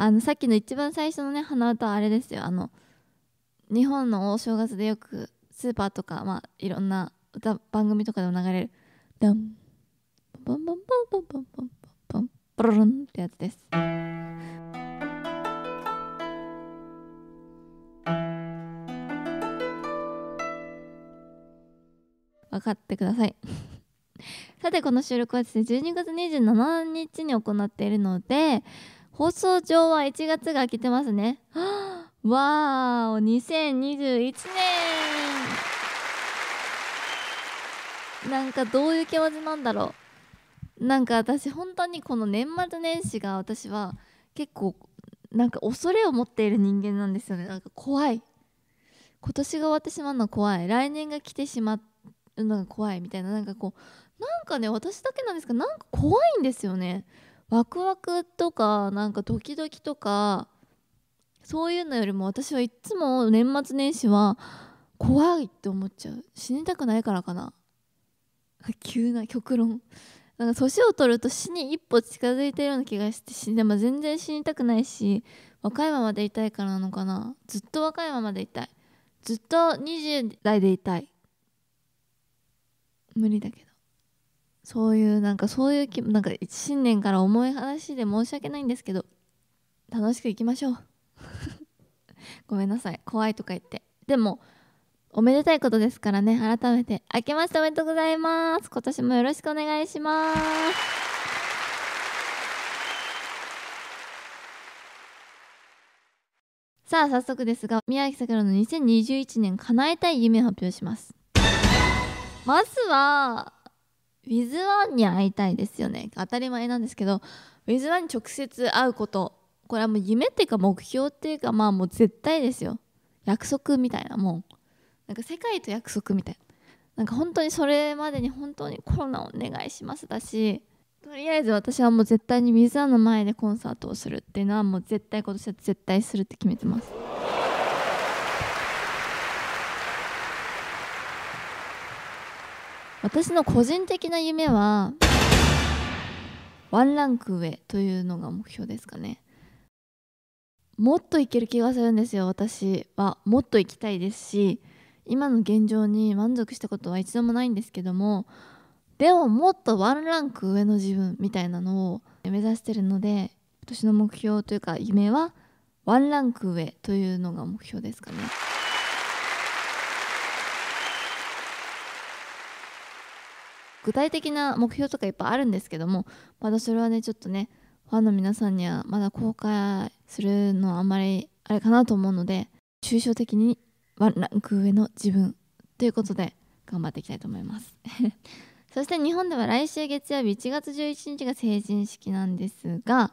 あのさっきの一番最初のね鼻歌はあれですよあの日本のお正月でよくスーパーとか、まあ、いろんな歌番組とかでも流れる「ダンボンボンボンボンボンボンボンボロロン」ってやつです。分かってください さてこの収録はですね12月27日に行っているので放送上は1月が来てますね。わーお、2021年なんかどういう気持ちなんだろう。なんか私本当にこの年末年始が私は結構なんか恐れを持っている人間なんですよね。なんか怖い。今年が終わってしまうのは怖い。来年が来てしまうのが怖いみたいななんかこうなんかね私だけなんですけどなんか怖いんですよね。ワクワクとかなんかドキドキとかそういうのよりも私はいつも年末年始は怖いって思っちゃう死にたくないからかな急な極論なんか年を取ると死に一歩近づいてるような気がして死んでも全然死にたくないし若いままでいたいからなのかなずっと若いままでいたいずっと20代でいたい無理だけどそういうなんかそういうなんか新年から重い話で申し訳ないんですけど楽しくいきましょう ごめんなさい怖いとか言ってでもおめでたいことですからね改めて明けましておめでとうございます今年もよろしくお願いしますさあ早速ですが宮城さくらの2021年叶えたい夢を発表しますまずはウィズワンに会いたいですよね当たり前なんですけどウィズワンに直接会うことこれはもう夢っていうか目標っていうかまあもう絶対ですよ約束みたいなもうなんか世界と約束みたいななんか本当にそれまでに本当にコロナお願いしますだしとりあえず私はもう絶対にウィズワンの前でコンサートをするっていうのはもう絶対今年は絶対するって決めてます。私の個人的な夢はワンランク上というのが目標ですかねもっといける気がするんですよ私はもっと行きたいですし今の現状に満足したことは一度もないんですけどもでももっとワンランク上の自分みたいなのを目指してるので今年の目標というか夢はワンランク上というのが目標ですかね。具体的な目標とかいっぱいあるんですけどもまだそれはねちょっとねファンの皆さんにはまだ公開するのはあんまりあれかなと思うので抽象的にワンランク上の自分ということで頑張っていきたいと思います そして日本では来週月曜日1月11日が成人式なんですが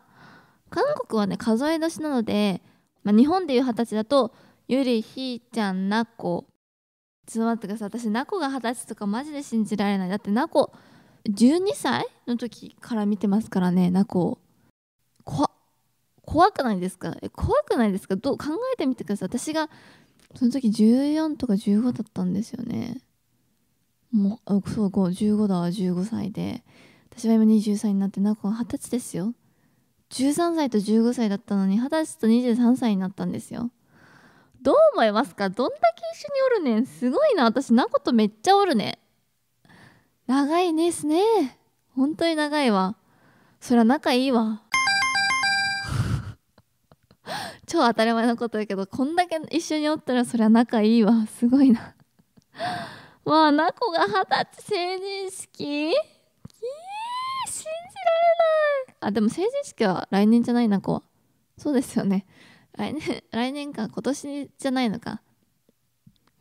韓国はね数え年なので、まあ、日本でいう二十歳だとゆりひーちゃんなこちょっと待ってください私ナコが二十歳とかマジで信じられないだってナコ12歳の時から見てますからねナコこ怖くないですかえ怖くないですかどう考えてみてください私がその時14とか15だったんですよねもうそう15だわ15歳で私は今20歳になってナコは二十歳ですよ13歳と15歳だったのに二十歳と23歳になったんですよどう思いますかどんだけ一緒におるねんすごいな私なことめっちゃおるね長いですね本当に長いわそりゃ仲いいわ 超当たり前のことやけどこんだけ一緒におったらそりゃ仲いいわすごいなわあなこが二十歳成人式え信じられないあでも成人式は来年じゃないなこはそうですよね来年来年か今年じゃないのか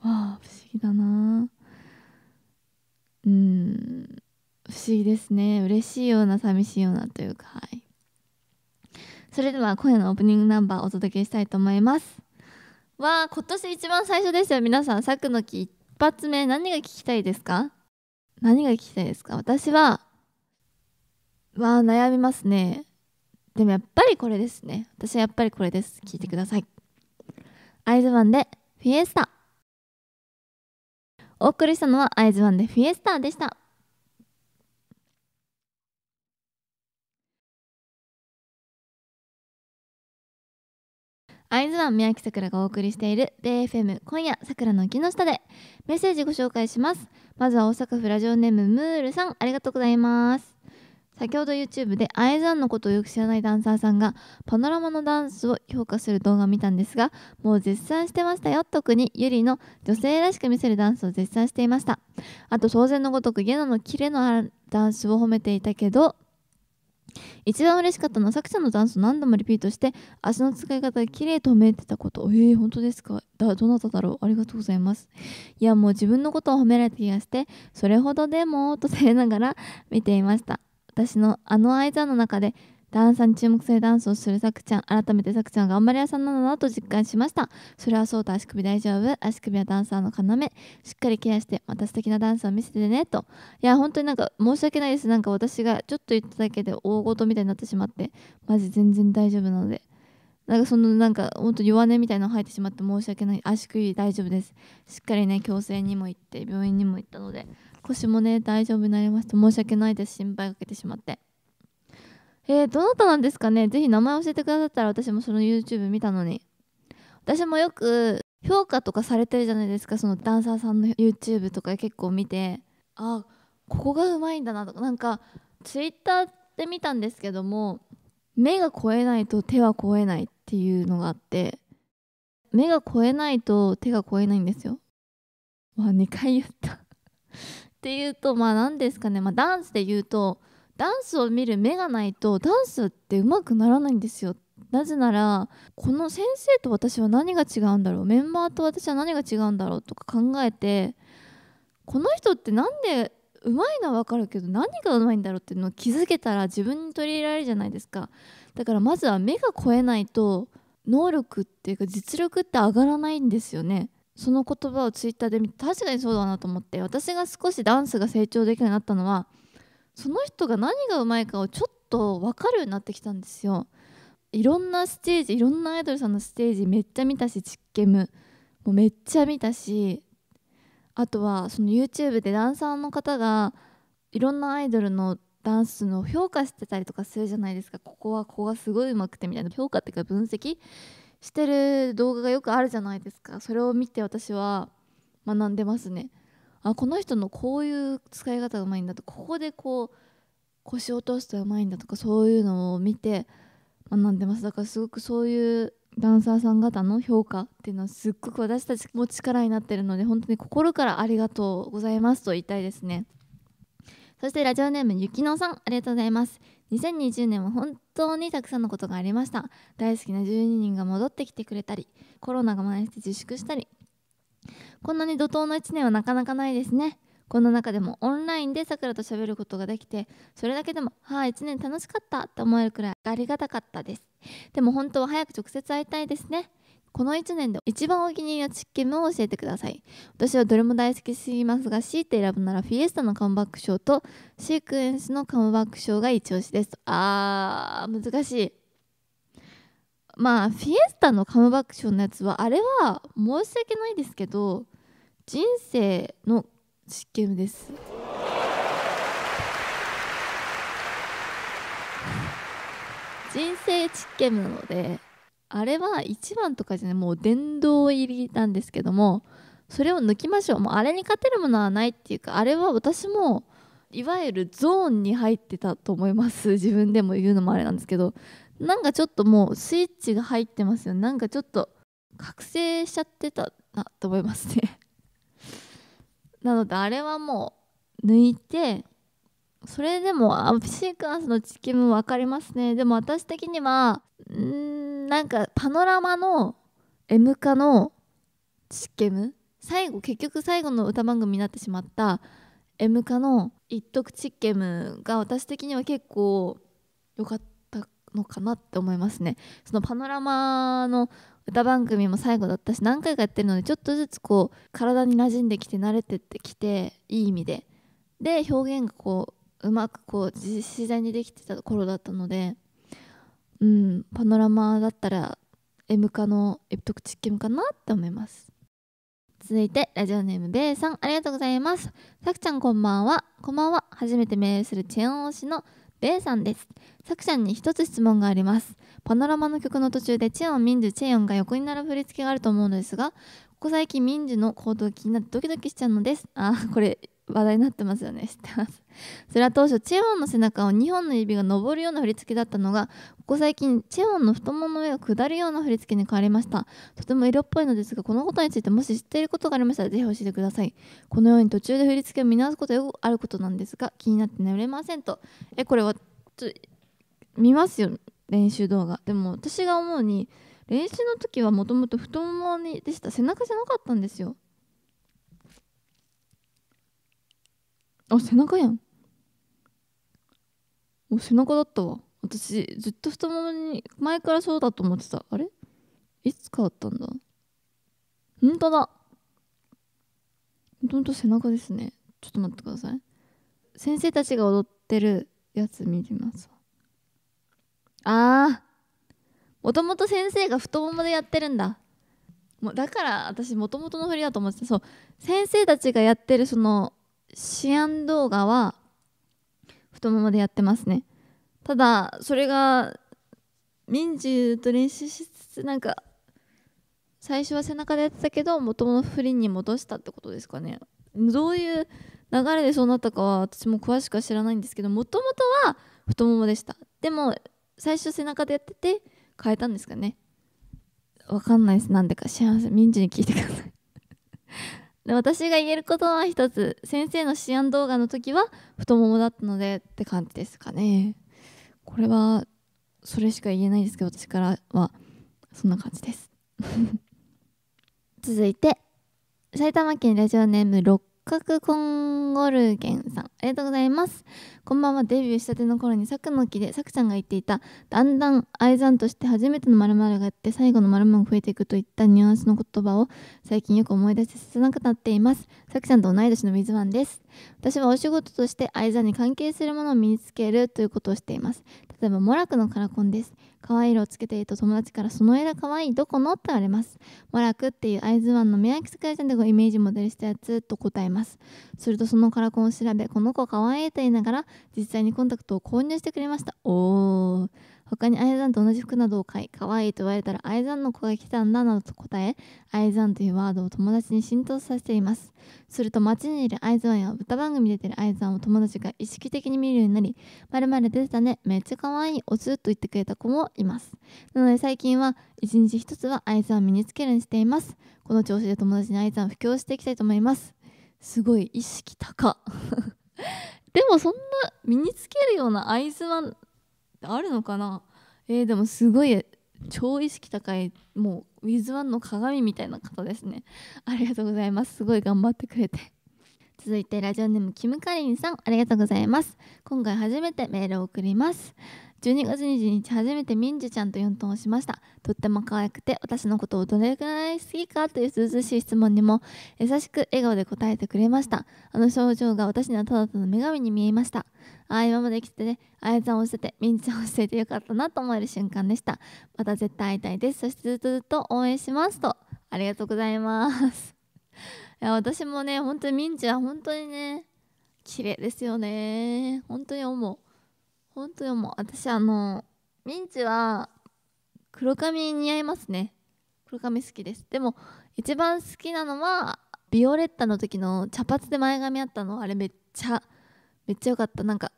わあ不思議だなうん不思議ですね嬉しいような寂しいようなというかはいそれでは今夜のオープニングナンバーお届けしたいと思いますわあ今年一番最初ですよ皆さん作の木一発目何が聞きたいですか何が聞きたいですか私はわあ悩みますねでもやっぱりこれですね私はやっぱりこれです聞いてくださいアイズワンでフィエスタお送りしたのはアイズワンでフィエスタでしたアイズワン宮城さくらがお送りしている DFM 今夜さくらの木の下でメッセージご紹介しますまずは大阪府ラジオネームムールさんありがとうございます先ほど YouTube でアイザンのことをよく知らないダンサーさんがパノラマのダンスを評価する動画を見たんですがもう絶賛してましたよ特にゆりの女性らしく見せるダンスを絶賛していましたあと当然のごとくゲノのキレのあるダンスを褒めていたけど一番嬉しかったのは作者のダンスを何度もリピートして足の使い方が綺麗と褒めてたことえー、本当ですかだどなただろうありがとうございますいやもう自分のことを褒められた気がしてそれほどでもとされながら見ていました私のあの間の中でダンサーに注目するダンスをするさくちゃん改めてさくちゃんが頑張り屋さんなのだなと実感しましたそれはそうと足首大丈夫足首はダンサーの要しっかりケアしてまた素敵なダンスを見せてねといや本当になんか申し訳ないですなんか私がちょっと言っただけで大事みたいになってしまってマジ全然大丈夫なのでなんかそのなんか本当弱音みたいなの入ってしまって申し訳ない足首大丈夫ですしっかりね矯正にも行って病院にも行ったので腰もね大丈夫になりました申し訳ないです心配かけてしまってえー、どなたなんですかねぜひ名前教えてくださったら私もその YouTube 見たのに私もよく評価とかされてるじゃないですかそのダンサーさんの YouTube とか結構見てあここがうまいんだなとかなんか Twitter で見たんですけども目が超えないと手は超えないっていうのがあって目が超えないと手が超えないんですよ。あ2回言った っていうとまあ何ですかね、まあ、ダンスで言うとダンスを見る目がないとダンスってうまくならないんですよ。なぜならこの先生と私は何が違うんだろうメンバーと私は何が違うんだろうとか考えてこの人って何で上手いのは分かるけど何が上手いんだろうっていうのを気づけたら自分に取り入れられるじゃないですか。だからまずは目が肥えないと能力っていうか実力って上がらないんですよねその言葉をツイッターで見て確かにそうだなと思って私が少しダンスが成長できるようになったのはその人が何がうまいかをちょっと分かるようになってきたんですよいろんなステージいろんなアイドルさんのステージめっちゃ見たしチッケムもうめっちゃ見たしあとはその YouTube でダンサーの方がいろんなアイドルのダンスの評価してたりとかするじゃないですかここはここがすごいうまくてみたいな評価っていうか分析してる動画がよくあるじゃないですかそれを見て私は学んでますねあこの人のこういう使い方がうまいんだとここでこう腰を落とすとうまいんだとかそういうのを見て学んでますだからすごくそういうダンサーさん方の評価っていうのはすっごく私たちも力になってるので本当に心からありがとうございますと言いたいですね。そしてラジオネーム雪乃さんありがとうございます2020年は本当にたくさんのことがありました大好きな12人が戻ってきてくれたりコロナが蔓延して自粛したりこんなに怒涛の1年はなかなかないですねこの中でもオンラインでさくらと喋ることができてそれだけでも「はあ1年楽しかった」って思えるくらいありがたかったですでも本当は早く直接会いたいですねこの1年で一番お気に入りのチッケムを教えてください私はどれも大好きすぎますが強いて選ぶならフィエスタのカムバック賞とシークエンスのカムバック賞が一押しですあー難しいまあフィエスタのカムバック賞のやつはあれは申し訳ないですけど人生のチッケムです人生チッケムなのであれは1番とかじゃないもう殿堂入りなんですけどもそれを抜きましょうもうあれに勝てるものはないっていうかあれは私もいわゆるゾーンに入ってたと思います 自分でも言うのもあれなんですけどなんかちょっともうスイッチが入ってますよなんかちょっと覚醒しちゃってたなと思いますね なのであれはもう抜いてそれでもシークアンスのチキも分かりますねでも私的にはうんなんかパノラマの M 化のシケム最後結局最後の歌番組になってしまった M 化の一徳チッケムが私的には結構良かったのかなって思いますねそのパノラマの歌番組も最後だったし何回かやってるのでちょっとずつこう体に馴染んできて慣れてってきていい意味でで表現がこううまくこう自然にできてた頃だったのでうん、パノラマだったら M 科のエプトクチッケムかなって思います続いてラジオネームベイさんありがとうございますさくちゃんこんばんはこんばんは初めてメールするチェーン推しのベイさんですさくちゃんに一つ質問がありますパノラマの曲の途中でチェヨンミンジュチェヨンが横に並ぶ振り付けがあると思うのですがここ最近ミンジュの行動が気になってドキドキしちゃうのですあこれ話題になってますよね知ってます それは当初チェウォンの背中を2本の指が上るような振り付けだったのがここ最近チェウォンの太ももの上を下るような振り付けに変わりましたとても色っぽいのですがこのことについてもし知っていることがありましたらぜひ教えてくださいこのように途中で振り付けを見直すことよくあることなんですが気になって眠れませんとえこれはちょ見ますよ練習動画でも私が思うに練習の時はもともと太ももでした背中じゃなかったんですよあ背中やんお背中だったわ私ずっと太ももに前からそうだと思ってたあれいつ変わったんだほんとだもとと背中ですねちょっと待ってください先生たちが踊ってるやつ見てみますあーもともと先生が太ももでやってるんだもだから私もともとの振りだと思ってたそう先生たちがやってるその思案動画は太ももでやってますねただそれが民事と練習しつつなんか最初は背中でやってたけど元と不倫に戻したってことですかねどういう流れでそうなったかは私も詳しくは知らないんですけどもともとは太ももでしたでも最初背中でやってて変えたんですかねわかんないですなんでか幸せ民事に聞いてくださいで私が言えることは一つ先生の思案動画の時は太ももだったのでって感じですかねこれはそれしか言えないですけど私からはそんな感じです 続いて埼玉県ラジオネーム六角コンゴルゲンさんありがとうございますこんばんはデビューしたての頃に作の木で作ちゃんが言っていただんだん愛ざんとして初めての〇〇があって最後の〇〇が増えていくといったニュアンスの言葉を最近よく思い出して切なくなっています作ちゃんと同い年の水ワンです私はお仕事として相座に関係するものを身につけるということをしています例えばモラクのカラコンです可愛い色をつけていると友達からその枝可愛いどこのって言われますモラクっていう会津湾の宮城桜ちゃんでイメージモデルしたやつと答えますするとそのカラコンを調べこの子可愛いと言いながら実際にコンタクトを購入してくれましたおー他にアイザンと同じ服などを買い、可愛いと言われたらアイザンの子が来たんだなどと答え、アイザンというワードを友達に浸透させています。すると街にいるアイザンや歌番組で出てるアイザンを友達が意識的に見るようになり、まるまる出てたね、めっちゃ可愛い、おつと言ってくれた子もいます。なので最近は一日一つはアイザンを身につけるにしています。この調子で友達にアイザンを布教していきたいと思います。すごい意識高 でもそんな身につけるようなアイズワンってあるのかなえー、でもすごい超意識高いもうウィズワンの鏡みたいな方ですねありがとうございますすごい頑張ってくれて続いてラジオネームキムカリンさんありがとうございます今回初めてメールを送ります12月22日初めてミンジュちゃんと4トンをしましたとっても可愛くて私のことをどれくらい好きかという涼しい質問にも優しく笑顔で答えてくれましたあの症状が私にはただただ女神に見えましたああ今まで来てねあやちゃんを捨ててミンジュちゃんを捨ててよかったなと思える瞬間でしたまた絶対会いたいですそしてずっとずっと応援しますとありがとうございますや私もね本当にミンチは本当にね綺麗ですよね本当に思う本当に思う私あのミンチは黒髪似合いますね黒髪好きですでも一番好きなのはビオレッタの時の茶髪で前髪あったのあれめっちゃめっちゃ良かったなんか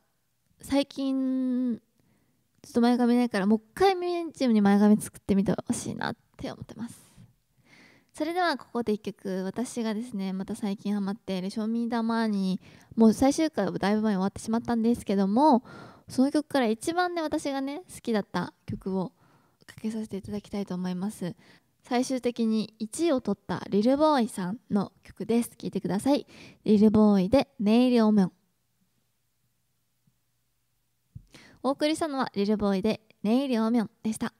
最近ちょっと前髪ないからもう一回ミンチに前髪作ってみてほしいなって思ってますそれではここで1曲私がですねまた最近ハマっている「賞味玉」にもう最終回はだいぶ前に終わってしまったんですけどもその曲から一番ね私がね好きだった曲をかけさせていただきたいと思います最終的に1位を取ったリルボーイさんの曲です聴いてくださいリルボーイで「ネイリオメン」お送りしたのはリルボーイで「ネイリオメン」でした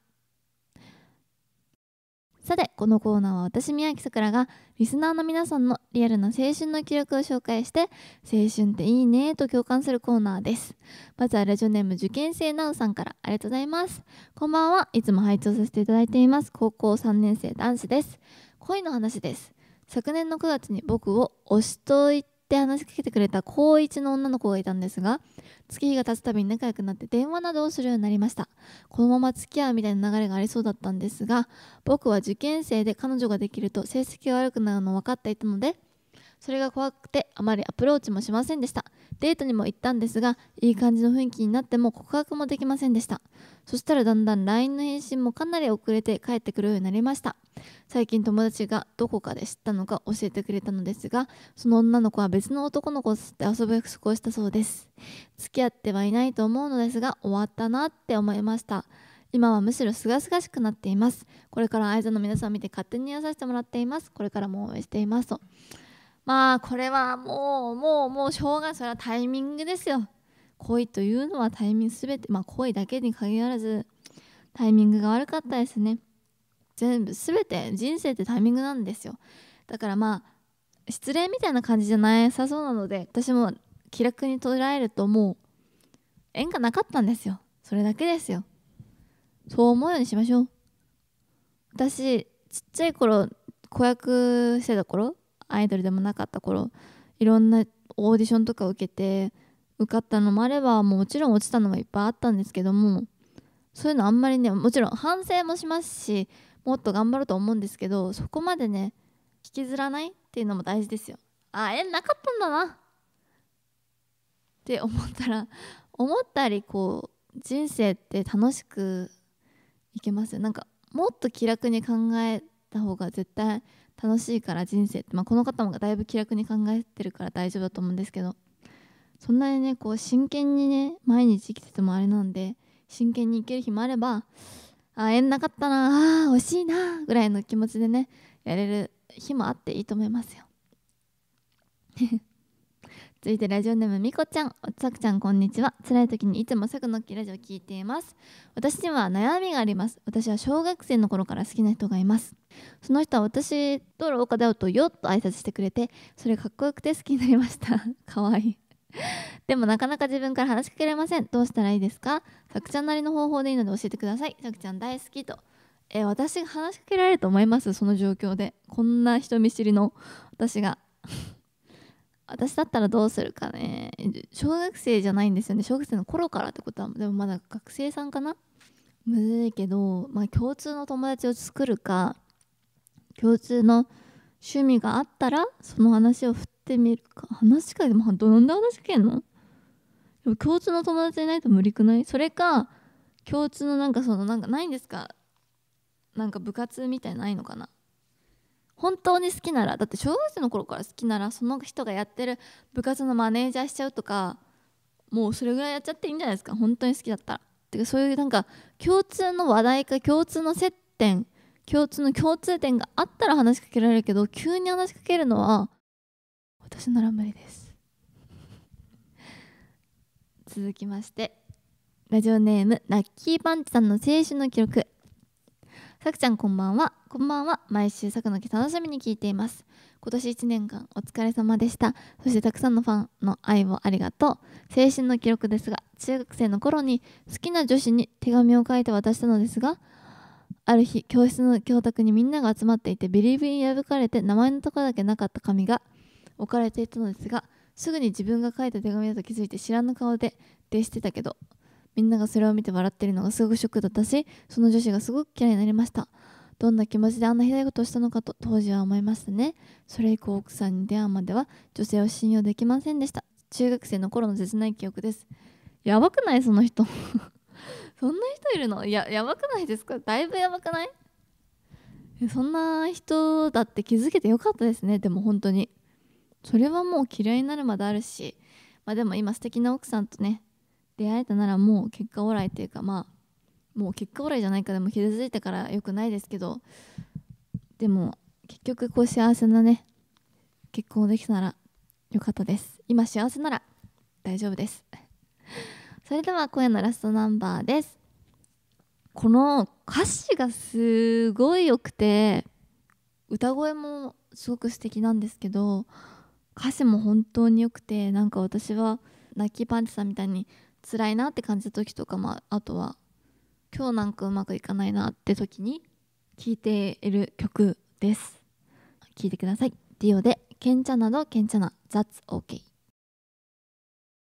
さてこのコーナーは私宮城さくらがリスナーの皆さんのリアルな青春の記録を紹介して青春っていいねと共感するコーナーですまずはラジオネーム受験生なうさんからありがとうございますこんばんはいつも拝聴させていただいています高校3年生男子です恋の話です昨年の9月に僕を推しといてって話しかけてくれた高一の女の子がいたんですが月日が経つたびに仲良くなって電話などをするようになりましたこのまま付き合うみたいな流れがありそうだったんですが僕は受験生で彼女ができると成績が悪くなるのを分かっていたのでそれが怖くてあまりアプローチもしませんでしたデートにも行ったんですがいい感じの雰囲気になっても告白もできませんでしたそしたらだんだん LINE の返信もかなり遅れて帰ってくるようになりました最近友達がどこかで知ったのか教えてくれたのですがその女の子は別の男の子を吸って遊ぶ約束をしたそうです付き合ってはいないと思うのですが終わったなって思いました今はむしろ清々しくなっていますこれから相座の皆さん見て勝手にらさせてもらっていますこれからも応援していますとまあこれはもうもうもうしょうがそれはタイミングですよ恋というのはタイミング全てまあ恋だけに限らずタイミングが悪かったですね全部全て人生ってタイミングなんですよだからまあ失恋みたいな感じじゃなさそうなので私も気楽に捉えるともう縁がなかったんですよそれだけですよそう思うようにしましょう私ちっちゃい頃子役してた頃アイドルでもなかった頃いろんなオーディションとか受けて受かったのもあればもちろん落ちたのもいっぱいあったんですけどもそういうのあんまりねもちろん反省もしますしもっと頑張ると思うんですけどそこまでね引きずらないっていうのも大事ですよ。あ縁なかったんだなって思ったら思ったりこう人生って楽しくいけますよなんかもっと気楽に考えた方が絶対楽しいから人生って、まあ、この方もだいぶ気楽に考えてるから大丈夫だと思うんですけどそんなにねこう真剣にね毎日生きててもあれなんで真剣に生きる日もあればあ縁なかったなあ惜しいなぐらいの気持ちでねやれる日もあっていいと思いますよ。続いてラジオネームみこちゃんおさくちゃんこんにちは辛い時にいつもさくのきラジオ聞いています私には悩みがあります私は小学生の頃から好きな人がいますその人は私と廊下で会うとよっと挨拶してくれてそれかっこよくて好きになりました かわいいでもなかなか自分から話しかけられませんどうしたらいいですかさくちゃんなりの方法でいいので教えてくださいさくちゃん大好きとえ私が話しかけられると思いますその状況でこんな人見知りの私が私だったらどうするかね小学生じゃないんですよね小学生の頃からってことはでもまだ学生さんかなむずいけど、まあ、共通の友達を作るか共通の趣味があったらその話を振ってみるか話しかけてもどんな話しけんのでも共通の友達いないと無理くないそれか共通のなんかそのなんかないんですかなんか部活みたいないのかな本当に好きならだって小学生の頃から好きならその人がやってる部活のマネージャーしちゃうとかもうそれぐらいやっちゃっていいんじゃないですか本当に好きだったら。てかそういうなんか共通の話題か共通の接点共通の共通点があったら話しかけられるけど急に話しかけるのは私なら無理です続きましてラジオネームラッキーパンチさんの青春の記録さくちゃんこんばんはこんばんは毎週さくの木楽しみに聞いています今年1年間お疲れ様でしたそしてたくさんのファンの愛をありがとう青春の記録ですが中学生の頃に好きな女子に手紙を書いて渡したのですがある日教室の教卓にみんなが集まっていてビリビリ破かれて名前のとこだけなかった紙が置かれていたのですがすぐに自分が書いた手紙だと気づいて知らぬ顔で「でしてたけどみんながそれを見て笑ってるのがすごくショックだったしその女子がすごく嫌いになりましたどんな気持ちであんなひどいことをしたのかと当時は思いましたねそれ以降奥さんに出会うまでは女性を信用できませんでした中学生の頃の切ない記憶ですやばくないその人 そんな人いるのややばくないですかだいぶやばくないそんな人だって気づけてよかったですねでも本当にそれはもう嫌いになるまであるしまあでも今素敵な奥さんとね出会えたならもう結果オーライっていうかまあもう結果オーライじゃないかでも傷ついたからよくないですけどでも結局こう幸せなね結婚できたならよかったです今幸せなら大丈夫ですそれでは今夜のラストナンバーですこの歌詞がすごい良くて歌声もすごく素敵なんですけど歌詞も本当に良くてなんか私は泣きパンチさんみたいに辛いなって感じた時とか、もあ、とは今日なんかうまくいかないなって時に聴いている曲です聴いてくださいディオで「けんちゃなのけんちゃな」「That's OK」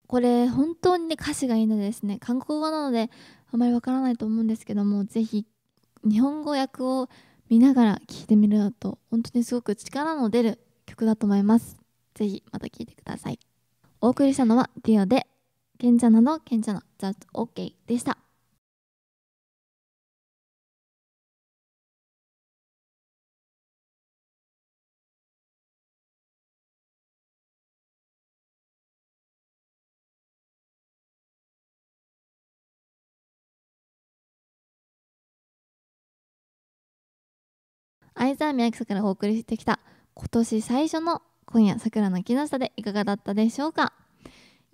これ本当にね歌詞がいいのでですね韓国語なのであまりわからないと思うんですけどもぜひ日本語訳を見ながら聴いてみると本当にすごく力の出る曲だと思いますぜひまた聴いてくださいお送りしたのは DIO で「ケンチャナのケンチャナ That's OK でした。愛沢宮草からお送りしてきた今年最初の今夜桜の木下でいかがだったでしょうか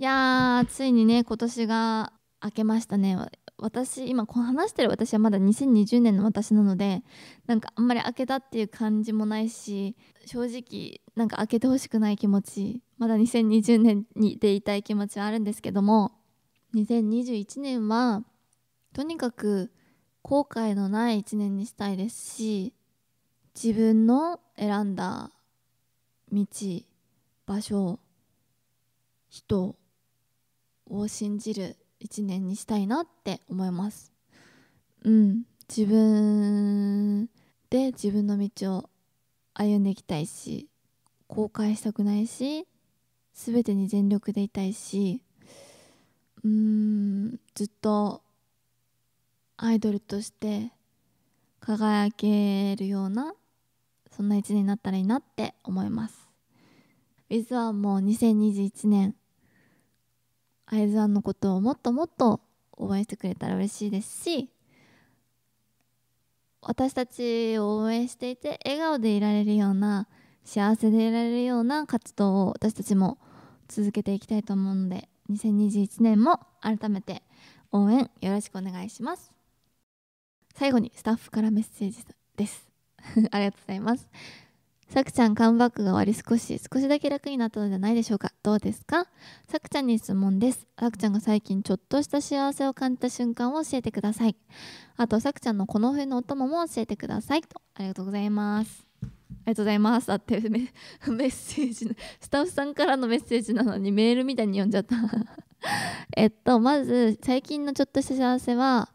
いやついにね今年が明けましたね私今話してる私はまだ2020年の私なのでなんかあんまり明けたっていう感じもないし正直なんか明けてほしくない気持ちまだ2020年にでいたい気持ちはあるんですけども2021年はとにかく後悔のない1年にしたいですし自分の選んだ道場所人を信じる一年にしたいなって思います。うん、自分で自分の道を歩んでいきたいし後悔したくないし全てに全力でいたいしうーんずっとアイドルとして輝けるようなそんな一年になったらいいなって思います。ウィズはもう2021年アイズワンのことをもっともっと応援してくれたら嬉しいですし私たちを応援していて笑顔でいられるような幸せでいられるような活動を私たちも続けていきたいと思うので2021年も改めて応援よろしくお願いします最後にスタッフからメッセージです ありがとうございますさくちゃんカムバックが終わり少し少しだけ楽になったのではないでしょうかどうですかさくちゃんに質問ですさくちゃんが最近ちょっとした幸せを感じた瞬間を教えてくださいあとさくちゃんのこの冬のお供も教えてくださいとありがとうございますありがとうございますだって メッセージスタッフさんからのメッセージなのにメールみたいに読んじゃった えっとまず最近のちょっとした幸せは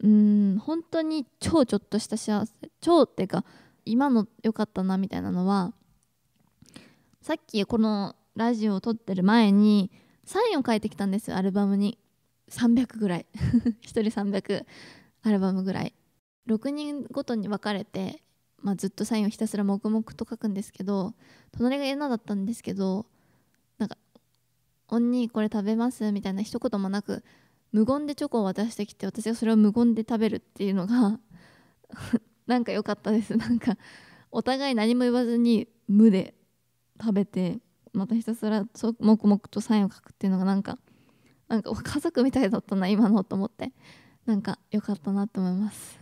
うん本当に超ちょっとした幸せ超っていうか今の良かったなみたいなのはさっきこのラジオを撮ってる前にサインを書いてきたんですよアルバムに300ぐらい1 人300アルバムぐらい6人ごとに分かれて、まあ、ずっとサインをひたすら黙々と書くんですけど隣がエナだったんですけどなんか「おにこれ食べます」みたいな一言もなく無言でチョコを渡してきて私がそれを無言で食べるっていうのが なんか良かったです なんかお互い何も言わずに無で食べてまたひたすら黙々とサインを書くっていうのがなんかなんか家族みたいだったな今のと思ってなんか良かったなと思います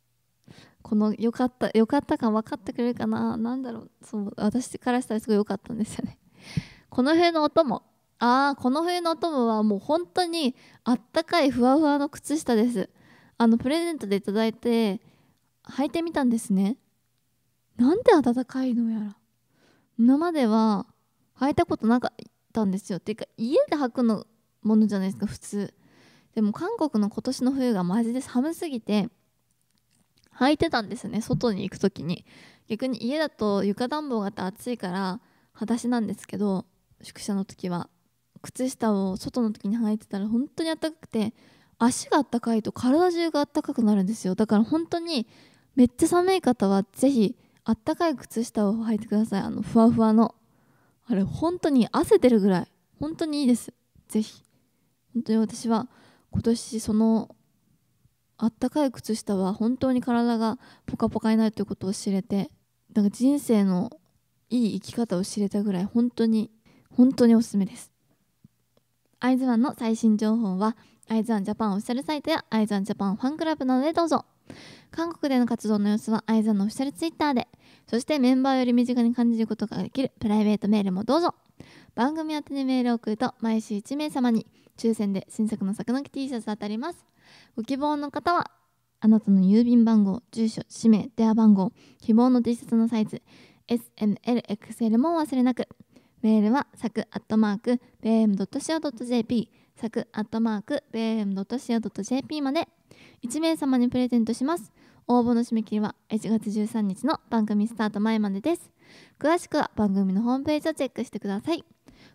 この良かった良かった感分かってくれるかな何だろうそう私からしたらすごい良かったんですよね この冬のお供ああこの冬のお供はもう本当にあったかいふわふわの靴下ですあのプレゼントでいただいて履いてみたんですねなんて暖かいのやら今までは履いたことなかったんですよっていうか家で履くのものじゃないですか普通でも韓国の今年の冬がマジで寒すぎて履いてたんですね外に行く時に逆に家だと床暖房があって暑いから裸足なんですけど宿舎の時は靴下を外の時に履いてたら本当に暖かくて足があったかいと体中があったかくなるんですよだから本当にめっちゃ寒い方はぜひあったかい靴下を履いてくださいあのふわふわのあれ本当に汗出るぐらい本当にいいですぜひ本当に私は今年そのあったかい靴下は本当に体がポカポカになるということを知れてんか人生のいい生き方を知れたぐらい本当に本当におすすめです会津湾の最新情報は会津湾ジャパンオフィシャルサイトやアイズワンジャパンファンクラブなどでどうぞ韓国での活動の様子は i z o のオフィシャルツイッターでそしてメンバーより身近に感じることができるプライベートメールもどうぞ番組宛てにメールを送ると毎週1名様に抽選で新作の作の木 T シャツ当たりますご希望の方はあなたの郵便番号住所氏名電話番号希望の T シャツのサイズ SMLXL も忘れなくメールはサクアットマーク BM.CO.JP サクアットマーク BM.CO.JP まで1名様にプレゼントします応募の締め切りは1月13日の番組スタート前までです詳しくは番組のホームページをチェックしてください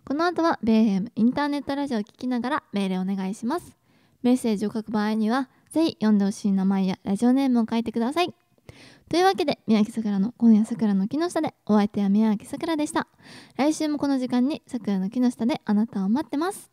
この後は米編インターネットラジオを聞きながらメールお願いしますメッセージを書く場合にはぜひ読んでほしい名前やラジオネームを書いてくださいというわけで宮城さくらの今夜さくらの木の下でお相手は宮城さくらでした来週もこの時間にさくらの木の下であなたを待ってます